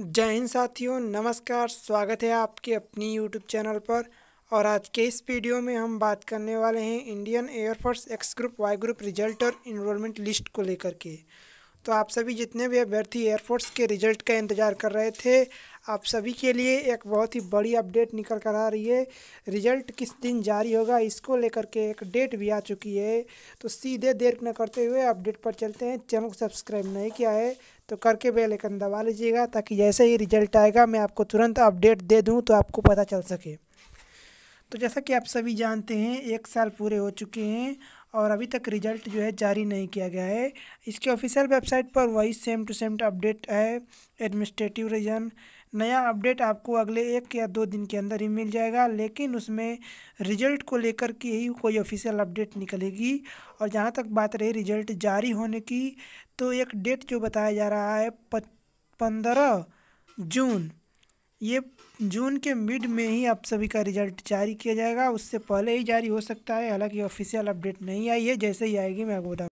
जय हिंद साथियों नमस्कार स्वागत है आपके अपनी यूट्यूब चैनल पर और आज के इस वीडियो में हम बात करने वाले हैं Indian Air Force X group Y group result और इनरोलमेंट लिस्ट को लेकर के तो आप सभी जितने भी अभ्यर्थी एयरफोर्स के रिजल्ट का इंतज़ार कर रहे थे आप सभी के लिए एक बहुत ही बड़ी अपडेट निकल कर आ रही है रिजल्ट किस दिन जारी होगा इसको लेकर के एक डेट भी आ चुकी है तो सीधे देर न करते हुए अपडेट पर चलते हैं चैनल को सब्सक्राइब नहीं किया है तो करके बेल दबा लीजिएगा ताकि जैसे ही रिजल्ट आएगा मैं आपको तुरंत अपडेट दे दूँ तो आपको पता चल सके तो जैसा कि आप सभी जानते हैं एक साल पूरे हो चुके हैं और अभी तक रिजल्ट जो है जारी नहीं किया गया है इसके ऑफिशियल वेबसाइट पर वही सेम टू सेम अपडेट है एडमिनिस्ट्रेटिव रीजन नया अपडेट आपको अगले एक या दो दिन के अंदर ही मिल जाएगा लेकिन उसमें रिजल्ट को लेकर के ही कोई ऑफिशियल अपडेट निकलेगी और जहाँ तक बात रही रिजल्ट जारी होने की तो एक डेट जो बताया जा रहा है पंद्रह जून ये जून के मिड में ही आप सभी का रिजल्ट जारी किया जाएगा उससे पहले ही जारी हो सकता है हालांकि ऑफिशियल अपडेट नहीं आई है जैसे ही आएगी मैं आपको